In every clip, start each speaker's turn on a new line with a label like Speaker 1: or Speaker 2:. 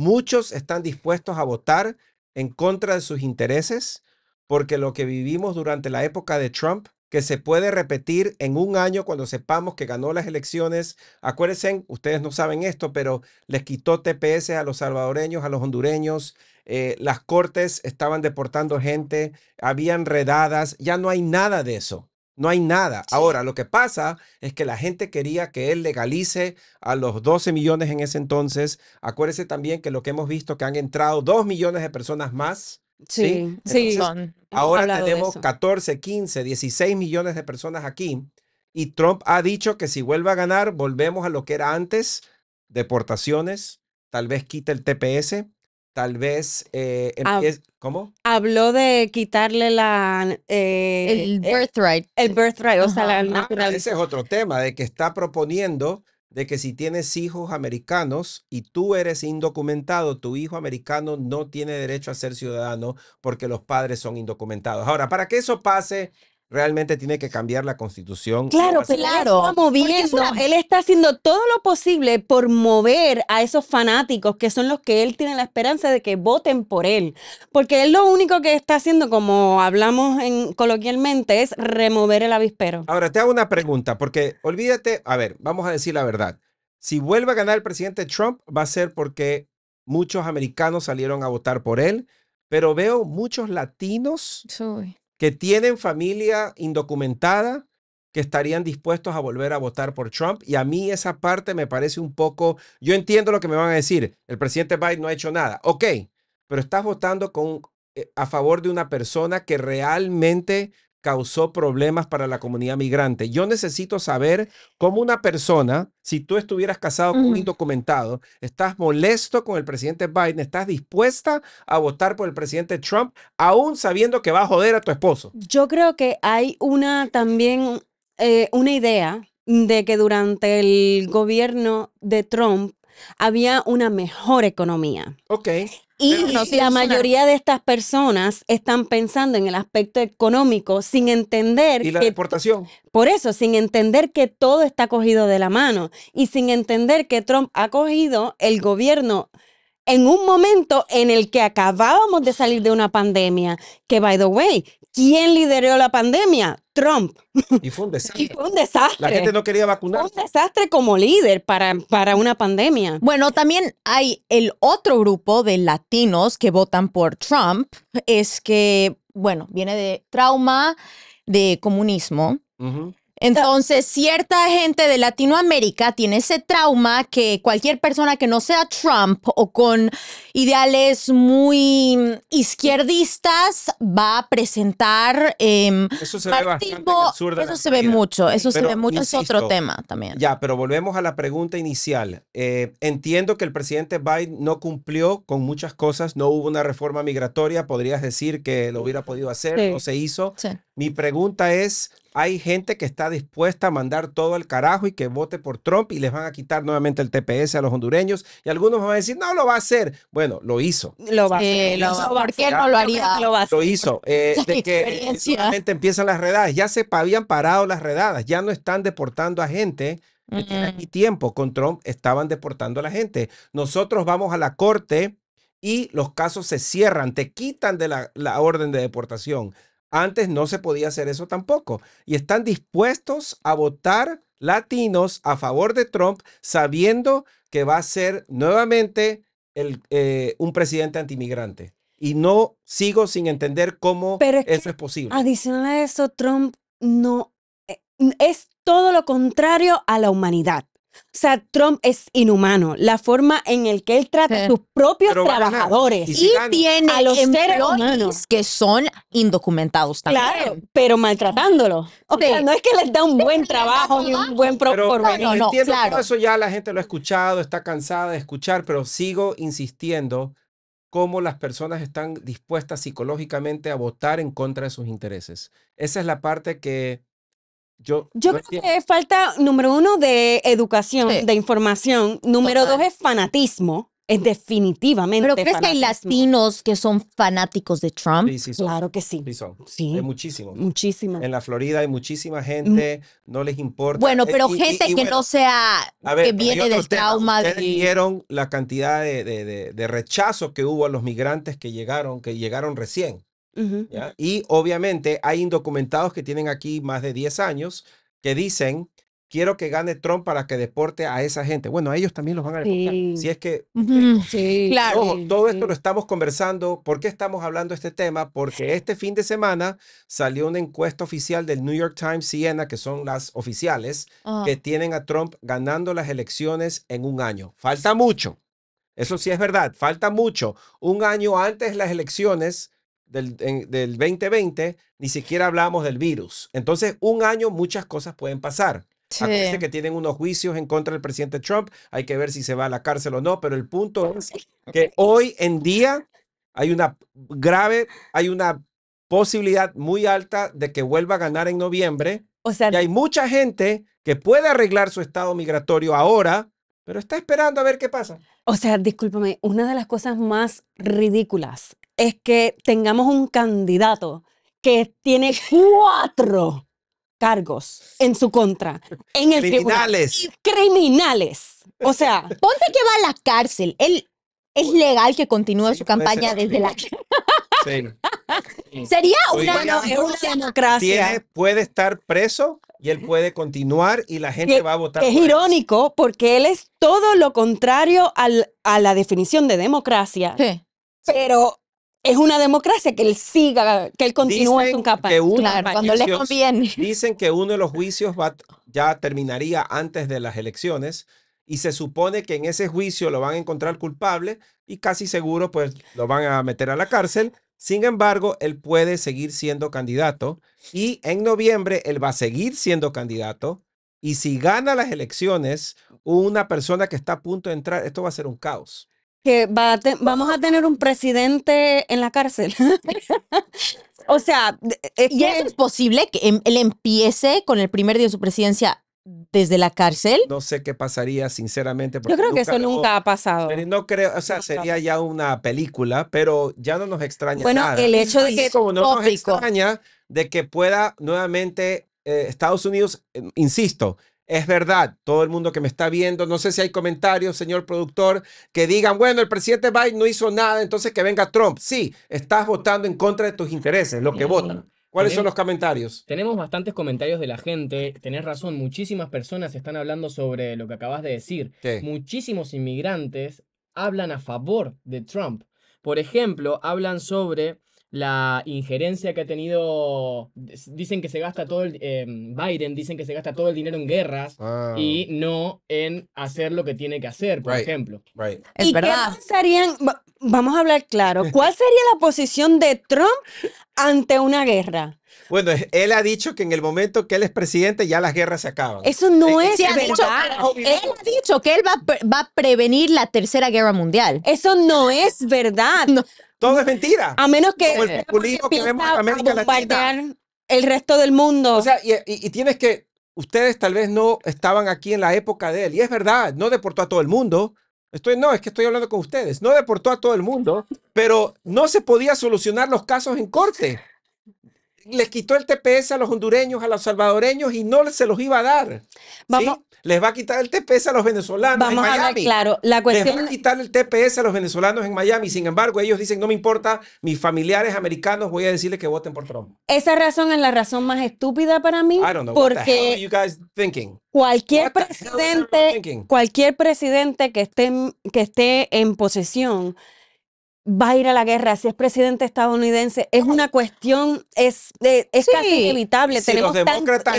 Speaker 1: Muchos están dispuestos a votar en contra de sus intereses porque lo que vivimos durante la época de Trump, que se puede repetir en un año cuando sepamos que ganó las elecciones, acuérdense, ustedes no saben esto, pero les quitó TPS a los salvadoreños, a los hondureños, eh, las cortes estaban deportando gente, habían redadas, ya no hay nada de eso. No hay nada. Ahora, lo que pasa es que la gente quería que él legalice a los 12 millones en ese entonces. Acuérdese también que lo que hemos visto que han entrado 2 millones de personas más. Sí, sí. son. ahora tenemos 14, 15, 16 millones de personas aquí. Y Trump ha dicho que si vuelve a ganar, volvemos a lo que era antes, deportaciones, tal vez quita el TPS, tal vez eh, ¿Cómo?
Speaker 2: Habló de quitarle la... Eh, el eh, birthright. El,
Speaker 1: birthright, o sea, la ah, ese es otro tema, de que está proponiendo de que si tienes hijos americanos y tú eres indocumentado, tu hijo americano no tiene derecho a ser ciudadano porque los padres son indocumentados. Ahora, para que eso pase, realmente tiene que cambiar la constitución. Claro, claro. Está
Speaker 2: moviendo. Él está haciendo todo lo posible por mover a esos fanáticos que son los que él tiene la esperanza de que voten por él. Porque él lo único que está haciendo, como hablamos en, coloquialmente, es remover el avispero.
Speaker 1: Ahora, te hago una pregunta, porque olvídate, a ver, vamos a decir la verdad. Si vuelve a ganar el presidente Trump, va a ser porque muchos americanos salieron a votar por él, pero veo muchos latinos Soy que tienen familia indocumentada que estarían dispuestos a volver a votar por Trump. Y a mí esa parte me parece un poco, yo entiendo lo que me van a decir, el presidente Biden no ha hecho nada, ok, pero estás votando con, eh, a favor de una persona que realmente causó problemas para la comunidad migrante. Yo necesito saber cómo una persona, si tú estuvieras casado con un indocumentado, estás molesto con el presidente Biden, estás dispuesta a votar por el presidente Trump, aún sabiendo que va a joder a tu esposo.
Speaker 2: Yo creo que hay una también, eh, una idea de que durante el gobierno de Trump había una mejor economía. Ok. Y la mayoría de estas personas están pensando en el aspecto económico sin entender. Y la deportación. Por eso, sin entender que todo está cogido de la mano y sin entender que Trump ha cogido el gobierno en un momento en el que acabábamos de salir de una pandemia, que by the way, ¿Quién lideró la pandemia?
Speaker 1: Trump. Y fue un desastre. Y fue
Speaker 2: un desastre. La gente no quería vacunarse. Fue un desastre como líder para, para una pandemia. Bueno, también hay el
Speaker 3: otro grupo de latinos que votan por Trump, es que, bueno, viene de trauma, de comunismo. Entonces, cierta gente de Latinoamérica tiene ese trauma que cualquier persona que no sea Trump o con ideales muy izquierdistas va a presentar. Eh, eso se ve Eso se ve mucho, eso se ve mucho. es otro tema
Speaker 1: también. Ya, pero volvemos a la pregunta inicial. Eh, entiendo que el presidente Biden no cumplió con muchas cosas, no hubo una reforma migratoria, podrías decir que lo hubiera podido hacer, o no se hizo. Sí. Mi pregunta es, hay gente que está dispuesta a mandar todo el carajo y que vote por Trump y les van a quitar nuevamente el TPS a los hondureños y algunos van a decir, no, lo va a hacer. Bueno, lo hizo. Lo lo hizo, ¿Por qué no lo haría? Lo, hizo. Eh, de que eh, solamente empiezan las redadas. Ya se habían parado las redadas. Ya no están deportando a gente Y mm. tiempo. Con Trump estaban deportando a la gente. Nosotros vamos a la corte y los casos se cierran, te quitan de la orden de deportación antes no se podía hacer eso tampoco. Y están dispuestos a votar latinos a favor de Trump sabiendo que va a ser nuevamente el, eh, un presidente antimigrante. Y no sigo sin entender cómo eso es posible.
Speaker 2: Adicional a eso, Trump no eh, es todo lo contrario a la humanidad. O sea, Trump es inhumano. La forma en el que él trata a sus propios trabajadores. Y, tiene a los seres que son indocumentados también. Claro, pero maltratándolos. O sea, no es que les da un buen trabajo ni un buen propósito. entiendo eso
Speaker 1: ya la gente lo ha escuchado, está cansada de escuchar, pero sigo insistiendo cómo las personas están dispuestas psicológicamente a votar en contra de sus intereses. Esa es la parte que yo, creo que, falta, número
Speaker 2: uno, de educación, de información. Número dos es fanatismo. Es definitivamente. ¿Pero
Speaker 1: crees que hay
Speaker 3: latinos que son fanáticos de Trump?
Speaker 1: Claro que sí. Sí, son. sí. Hay muchísimos. Muchísimas. En la Florida hay muchísima gente, no les importa. Bueno, pero gente que no
Speaker 3: sea, que viene del tema. trauma. Ustedes
Speaker 1: vieron la cantidad de, de, de rechazos que hubo a los migrantes que llegaron, que llegaron recién. Y obviamente hay indocumentados que tienen aquí más de 10 años que dicen, quiero que gane Trump para que deporte a esa gente. Bueno, a ellos también los van a deportar. Si es que... claro. todo esto lo estamos conversando. ¿Por qué estamos hablando de este tema? Porque este fin de semana salió una encuesta oficial del New York Times Siena, que son las oficiales, ah. que tienen a Trump ganando las elecciones en un año. Falta mucho. Eso sí es verdad, falta mucho. Un año antes las elecciones, del, 2020, ni siquiera hablamos del virus. Entonces, un año muchas cosas pueden pasar. Hay Acuérdense que tienen unos juicios en contra del presidente Trump. Hay que ver si se va a la cárcel o no, pero el punto es que hoy en día hay una grave, hay una posibilidad muy alta de que vuelva a ganar en noviembre. y hay mucha gente que puede arreglar su estado migratorio ahora, pero está esperando a ver qué pasa.
Speaker 2: O sea, discúlpame, una de las cosas más ridículas es que tengamos un candidato que tiene cuatro cargos en su contra. En el criminales. Criminales. O sea. Ponte que va a la cárcel. Él es
Speaker 3: legal que continúe su campaña desde la
Speaker 1: Sería una,
Speaker 2: democracia.
Speaker 1: puede estar preso y él puede continuar y la gente va a votar. Es irónico
Speaker 2: porque él es todo lo contrario a la definición de democracia. Sí. Pero es una democracia que él siga, que él continúe su campaña. cuando le conviene.
Speaker 1: Dicen que uno de los juicios va, ya terminaría antes de las elecciones y se supone que en ese juicio lo van a encontrar culpable y casi seguro pues lo van a meter a la cárcel. Sin embargo, él puede seguir siendo candidato y en noviembre él va a seguir siendo candidato y si gana las elecciones, una persona que está a punto de entrar, esto va a ser un caos
Speaker 2: que va vamos a tener un presidente en la cárcel. o sea,
Speaker 3: es e, ¿Y es posible que em, él empiece con el primer día de su presidencia desde la cárcel?
Speaker 1: No sé qué pasaría, sinceramente. Yo creo que eso nunca ha pasado. No creo, o sea, sería ya una película, pero ya no nos extraña bueno, nada. el hecho de que como no nos extraña de que pueda nuevamente eh, Estados Unidos, em, insisto, es verdad, todo el mundo que me está viendo, no sé si hay comentarios, señor productor, que digan, bueno, el presidente Biden no hizo nada, entonces que venga Trump. Sí, estás votando en contra de tus intereses, lo que votan. ¿Cuáles son los comentarios?
Speaker 4: Tenemos bastantes comentarios de la gente. Tenés razón, muchísimas personas están hablando sobre lo que acabas de decir. Muchísimos inmigrantes hablan a favor de Trump. Por ejemplo, hablan sobre la injerencia que ha tenido, dicen que se gasta todo el, eh, Biden, dicen que se gasta todo el dinero en guerras y no en hacer lo que tiene que hacer, por ejemplo. es verdad.
Speaker 2: qué vamos a hablar claro, cuál sería la posición de Trump ante una guerra?
Speaker 1: Bueno, él ha dicho que en el momento que él es presidente ya las guerras se acaban.
Speaker 2: Eso no eh, es,
Speaker 3: verdad. él ha dicho que él va, va, a prevenir la tercera guerra mundial. Eso no
Speaker 2: es verdad. No. Todo es mentira. A menos que, el que vemos
Speaker 1: El resto del mundo. O sea, y, tienes que, ustedes tal vez no estaban aquí en la época de él. Y es verdad, no deportó a todo el mundo. Estoy, no, es que estoy hablando con ustedes. No deportó a todo el mundo, pero no se podía solucionar los casos en corte. Les quitó el TPS a los hondureños, a los salvadoreños y no se los iba a dar. Vamos. Les va a quitar el TPS a los venezolanos en Miami. A claro, la cuestión... Les va quitar el TPS a los venezolanos en Miami. Sin embargo, ellos dicen, no me importa, mis familiares americanos, voy a decirles que voten por Trump.
Speaker 2: Esa razón es la razón más estúpida para mí. porque Cualquier presidente, cualquier presidente que que esté en posesión va a ir a la guerra, si es presidente estadounidense, es una cuestión, es, eh, es casi inevitable. Si los demócratas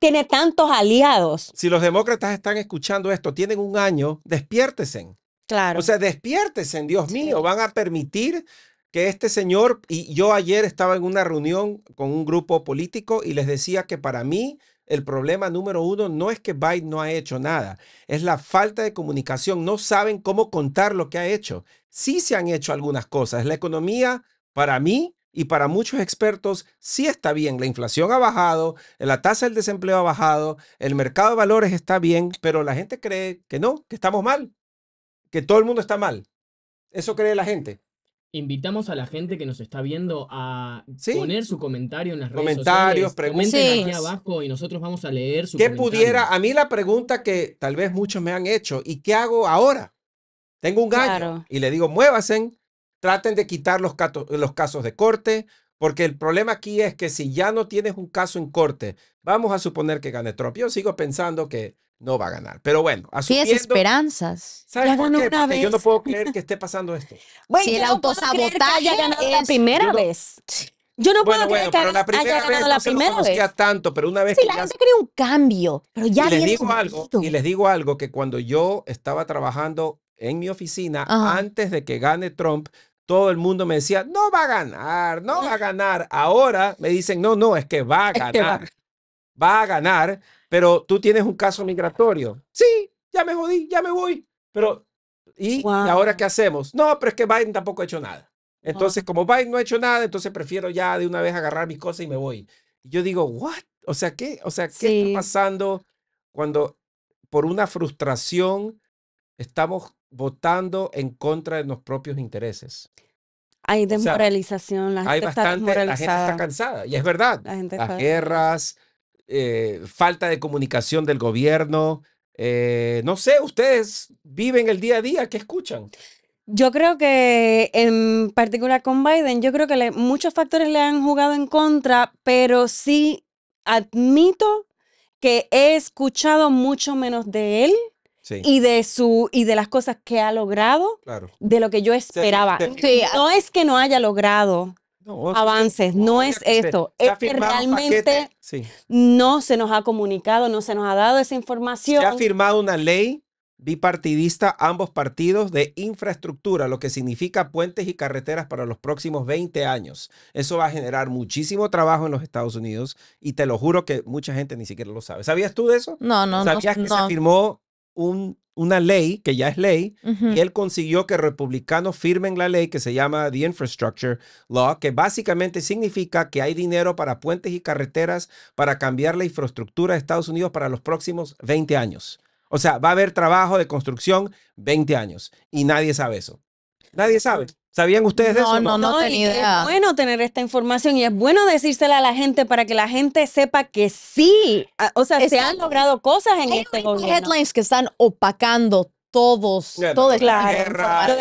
Speaker 1: tiene tantos aliados. Si los demócratas están escuchando esto, tienen un año, despiértesen. Claro. O sea, despiértesen, Dios mío, van a permitir que este señor, y yo ayer estaba en una reunión con un grupo político y les decía que para mí el problema número uno no es que Biden no ha hecho nada, es la falta de comunicación. No saben cómo contar lo que ha hecho. Sí se han hecho algunas cosas. La economía, para mí, y para muchos expertos sí está bien. La inflación ha bajado, la tasa del desempleo ha bajado, el mercado de valores está bien, pero la gente cree que no, que estamos mal, que todo el mundo está mal. Eso cree la gente
Speaker 4: invitamos a la gente que nos está viendo a
Speaker 1: poner su comentario en las redes comentarios, sociales. Comenten aquí abajo
Speaker 4: y nosotros vamos a leer su ¿Qué pudiera,
Speaker 1: a mí la pregunta que tal vez muchos me han hecho, ¿y qué hago ahora? Tengo un gallo y le digo, muévasen, traten de quitar los, los casos de corte, porque el problema aquí es que si ya no tienes un caso en corte, vamos a suponer que gane Trump. Yo sigo pensando que no va a ganar. Pero bueno, asumiendo... Tienes
Speaker 3: esperanzas. ¿Sabes
Speaker 1: por qué? Porque yo no puedo creer que esté pasando esto. si el no autosabotaje ganó la primera vez. Yo no puedo creer que haya ganado la primera vez, no se vez. tanto, pero una vez sí, que la gente cree un cambio, pero ya les digo algo, Y les digo algo, que cuando yo estaba trabajando en mi oficina, antes de que gane Trump, todo el mundo me decía, no va a ganar, no va a ganar. Ahora me dicen, no, no, es que va a ganar. va. a ganar, pero tú tienes un caso migratorio. Sí, ya me jodí, ya me voy. Pero, ¿y, ahora qué hacemos? No, pero es que Biden tampoco ha hecho nada. Ah. Entonces, como Biden no ha hecho nada, entonces prefiero ya de una vez agarrar mis cosas y me voy. Y yo digo, ¿what? O sea, ¿qué, o sea, ¿qué está pasando cuando por una frustración estamos votando en contra de los propios intereses.
Speaker 2: Hay desmoralización, la gente hay bastante, está La gente está cansada, y es verdad.
Speaker 1: Las guerras, eh, falta de comunicación del gobierno. Eh, no sé, ustedes viven el día a día, ¿qué escuchan?
Speaker 2: Yo creo que en particular con Biden, yo creo que muchos factores le han jugado en contra, pero sí admito que he escuchado mucho menos de él y de su y de las cosas que ha logrado de lo que yo esperaba. no es que no haya logrado avances, no es esto, es que realmente no se nos ha comunicado, no se nos ha dado esa información. Se ha firmado
Speaker 1: una ley bipartidista, ambos partidos, de infraestructura, lo que significa puentes y carreteras para los próximos 20 años. Eso va a generar muchísimo trabajo en los Estados Unidos y te lo juro que mucha gente ni siquiera lo sabe. ¿Sabías tú de eso? No, no, no. ¿Sabías que se firmó una ley que ya es ley y él consiguió que republicanos firmen la ley que se llama The Infrastructure Law, que básicamente significa que hay dinero para puentes y carreteras para cambiar la infraestructura de Estados Unidos para los próximos 20 años. O sea, va a haber trabajo de construcción 20 años y nadie sabe eso. Nadie sabe. ¿Sabían ustedes de eso? No, no, no tenía idea. Es
Speaker 2: bueno tener esta información y es bueno decírsela a la gente para que la gente sepa que sí, ah, o sea, se han logrado cosas en este gobierno. headlines que están opacando todos, claro, la guerra, lo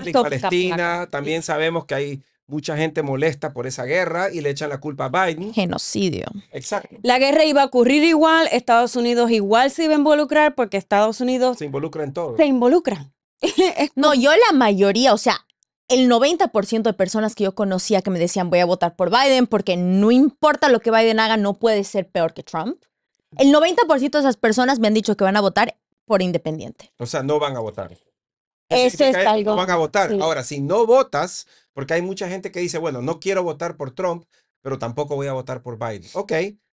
Speaker 1: de Palestina, también sabemos que hay mucha gente molesta por esa guerra y le echan la culpa a Biden. Genocidio. Exacto.
Speaker 2: La guerra iba a ocurrir igual, Estados Unidos igual se iba a involucrar porque Estados Unidos se involucra en todo. Se involucra. no, yo
Speaker 3: la mayoría, o sea, el 90% de personas que yo conocía que me decían voy a votar por Biden porque no importa lo que Biden haga, no puede ser peor que Trump. El 90% de esas personas me han dicho que van a votar por independiente.
Speaker 1: O sea, no van a votar. Eso es algo. No van a votar. Ahora, si no votas, porque hay mucha gente que dice, bueno, no quiero votar por Trump, pero tampoco voy a votar por Biden. Ok,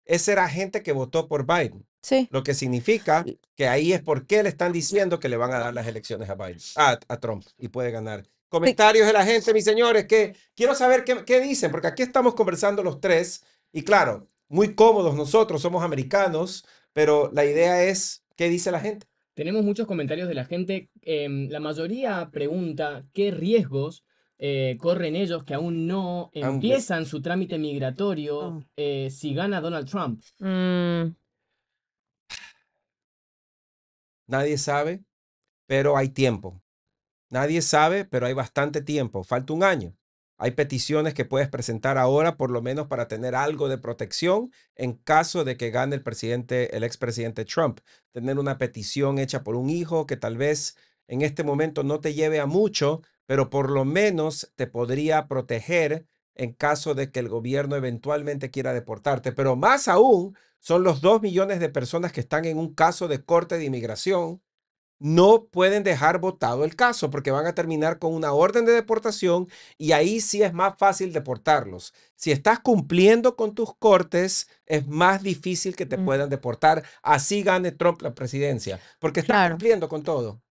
Speaker 1: esa era gente que votó por Biden. Sí. Lo que significa que ahí es porque le están diciendo que le van a dar las elecciones a Biden, a Trump, y puede ganar comentarios de la gente, mis señores, que quiero saber qué, dicen, porque aquí estamos conversando los tres y claro, muy cómodos nosotros, somos americanos, pero la idea es qué dice la gente.
Speaker 4: Tenemos muchos comentarios de la gente. Em, la mayoría pregunta qué riesgos eh, corren ellos que aún no ah, empiezan su trámite migratorio oh. eh, si gana Donald Trump. Mm.
Speaker 1: Nadie sabe, pero hay tiempo. Nadie sabe, pero hay bastante tiempo, falta un año. Hay peticiones que puedes presentar ahora, por lo menos para tener algo de protección en caso de que gane el presidente, el expresidente Trump. Tener una petición hecha por un hijo que tal vez en este momento no te lleve a mucho, pero por lo menos te podría proteger en caso de que el gobierno eventualmente quiera deportarte. Pero más aún son los dos millones de personas que están en un caso de corte de inmigración no pueden dejar votado el caso porque van a terminar con una orden de deportación y ahí sí es más fácil deportarlos. Si estás cumpliendo con tus cortes, es más difícil que te mm. puedan deportar. Así gane Trump la presidencia, porque está cumpliendo con todo.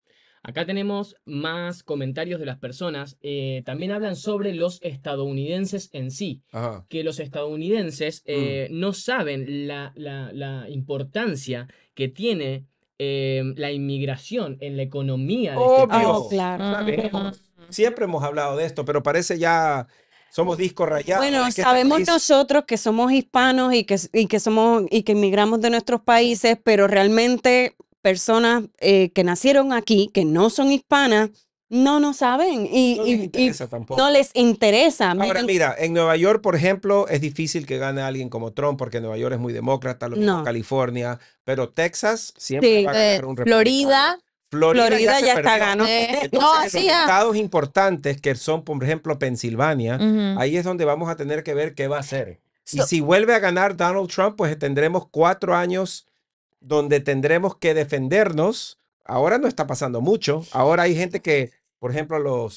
Speaker 4: Acá tenemos más comentarios de las personas. Eh, también hablan sobre los estadounidenses en sí, que los estadounidenses mm. eh, no saben la importancia que tiene Em, la inmigración en la economía. De este oh, claro.
Speaker 1: Siempre hemos hablado de esto, pero parece ya somos discos rayados. Bueno, sabemos
Speaker 2: nosotros que somos hispanos y que, y que somos y que inmigramos de nuestros países, pero realmente personas eh, que nacieron aquí, que no son hispanas, no, no saben y no les interesa. Ahora, mira,
Speaker 1: en Nueva York, por ejemplo, es difícil que gane alguien como Trump porque Nueva York es muy demócrata, California, pero Texas siempre eh, un Florida. Florida, ya, está ganando. Eh, estados importantes que son, por ejemplo, Pensilvania, ahí es donde vamos a tener que ver qué va a hacer. y si vuelve a ganar Donald Trump, pues tendremos cuatro años donde tendremos que defendernos. Ahora no está pasando mucho. Ahora hay gente que por ejemplo,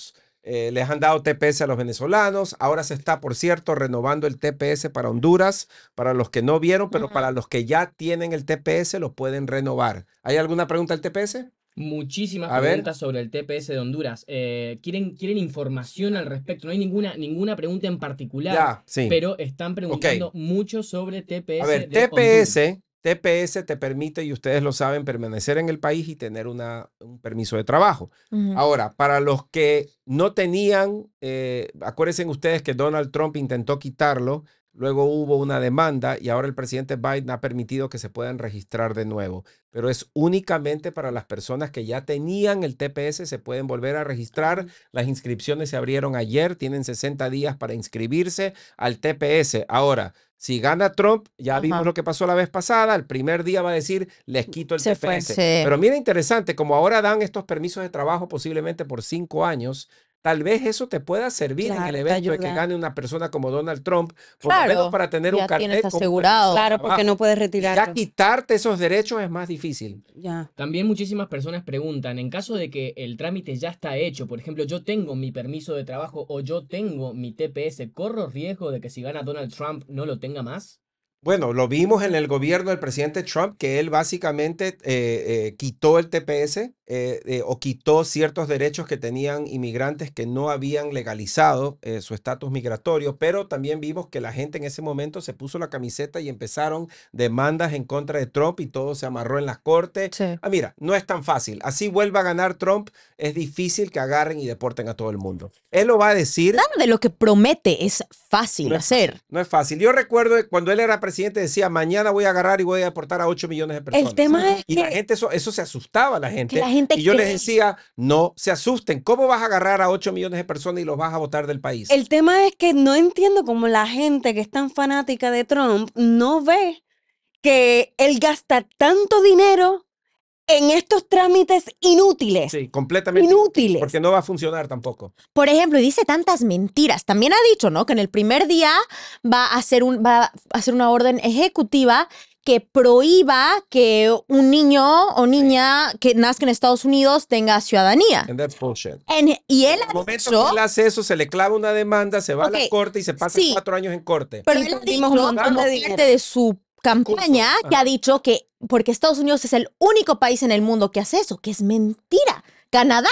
Speaker 1: eh, les han dado TPS a los venezolanos. Ahora se está, por cierto, renovando el TPS para Honduras, para los que no vieron, pero para los que ya tienen el TPS lo pueden renovar. ¿Hay alguna pregunta al TPS? Muchísimas preguntas
Speaker 4: sobre el TPS de Honduras. Eh, quieren, quieren información al respecto. No hay ninguna, ninguna pregunta en particular, sí. pero
Speaker 1: están preguntando
Speaker 4: mucho sobre TPS. A ver, TPS
Speaker 1: TPS te permite, y ustedes lo saben, permanecer en el país y tener una, un permiso de trabajo. Ahora, para los que no tenían, eh, acuérdense ustedes que Donald Trump intentó quitarlo, luego hubo una demanda y ahora el presidente Biden ha permitido que se puedan registrar de nuevo, pero es únicamente para las personas que ya tenían el TPS, se pueden volver a registrar. Las inscripciones se abrieron ayer, tienen 60 días para inscribirse al TPS. Ahora, si gana Trump, ya vimos lo que pasó la vez pasada, el primer día va a decir, les quito el Se Pero mira, interesante, como ahora dan estos permisos de trabajo posiblemente por cinco años, Tal vez eso te pueda servir en el evento de que gane una persona como Donald Trump, por lo menos para tener un cartel asegurado. Claro, porque no puedes retirar. Ya quitarte esos derechos es más difícil. Ya.
Speaker 4: También muchísimas personas preguntan, en caso de que el trámite ya está hecho, por ejemplo, yo tengo mi permiso de trabajo o yo tengo mi TPS, ¿corro riesgo de que si gana Donald Trump no lo tenga más?
Speaker 1: Bueno, lo vimos en el gobierno del presidente Trump, que él básicamente eh, eh, quitó el TPS eh, eh, o quitó ciertos derechos que tenían inmigrantes que no habían legalizado eh, su estatus migratorio, pero también vimos que la gente en ese momento se puso la camiseta y empezaron demandas en contra de Trump y todo se amarró en las cortes. Ah, mira, no es tan fácil. Así vuelva a ganar Trump, es difícil que agarren y deporten a todo el mundo. Él lo va a decir.
Speaker 3: Nada de lo que promete es fácil hacer.
Speaker 1: no es fácil. Yo recuerdo cuando él era presidente decía, mañana voy a agarrar y voy a deportar a 8 millones de personas. El tema es y la gente, eso, se asustaba a la gente y yo les decía, no se asusten. ¿Cómo vas a agarrar a 8 millones de personas y los vas a votar del país?
Speaker 2: El tema es que no entiendo cómo la gente que es tan fanática de Trump no ve que él gasta tanto dinero en estos trámites inútiles. Sí, completamente. Inútiles. Porque no va a
Speaker 1: funcionar tampoco.
Speaker 3: Por ejemplo, y dice tantas mentiras. También ha dicho, ¿no? Que en el primer día va a hacer, un, va a hacer una orden ejecutiva que prohíba que un niño o niña que nazca en Estados Unidos tenga ciudadanía.
Speaker 1: En, y el momento que él hace eso, se le clava una demanda, se va a la corte y se pasa cuatro años en corte. Pero
Speaker 3: él ha dicho, un de, parte de su campaña que ha dicho que, porque Estados Unidos es el único país en el mundo que hace eso, que es mentira. Canadá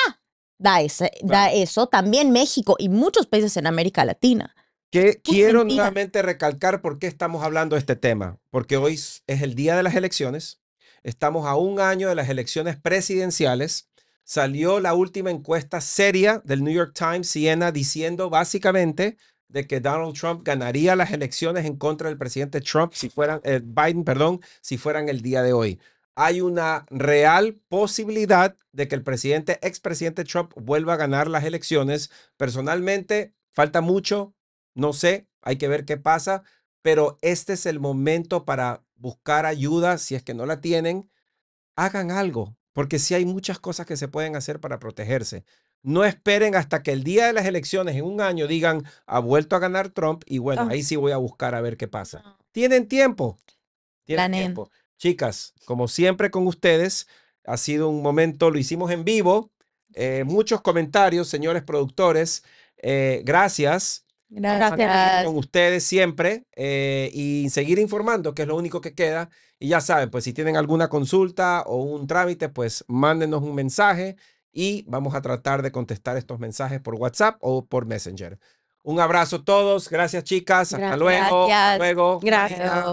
Speaker 3: da, ese, da eso, también México y muchos países en América Latina.
Speaker 1: Que quiero nuevamente recalcar por qué estamos hablando de este tema, porque hoy es el día de las elecciones, estamos a un año de las elecciones presidenciales, salió la última encuesta seria del New York Times Siena diciendo básicamente de que Donald Trump ganaría las elecciones en contra del presidente Trump si fueran eh, Biden, perdón, si fueran el día de hoy. Hay una real posibilidad de que el presidente expresidente Trump vuelva a ganar las elecciones. Personalmente, falta mucho, no sé, hay que ver qué pasa, pero este es el momento para buscar ayuda. Si es que no la tienen, hagan algo, porque sí hay muchas cosas que se pueden hacer para protegerse. No esperen hasta que el día de las elecciones en un año digan, ha vuelto a ganar Trump y bueno, ah. ahí sí voy a buscar a ver qué pasa. Ah. Tienen tiempo. Tienen tiempo. Chicas, como siempre con ustedes, ha sido un momento, lo hicimos en vivo. Eh, muchos comentarios, señores productores. Eh, gracias.
Speaker 3: Gracias. Con
Speaker 1: ustedes siempre eh, y seguir informando, que es lo único que queda. Y ya saben, pues si tienen alguna consulta o un trámite, pues mándenos un mensaje y vamos a tratar de contestar estos mensajes por WhatsApp o por Messenger. Un abrazo a todos. Gracias, chicas. Hasta luego. Hasta luego. Gracias.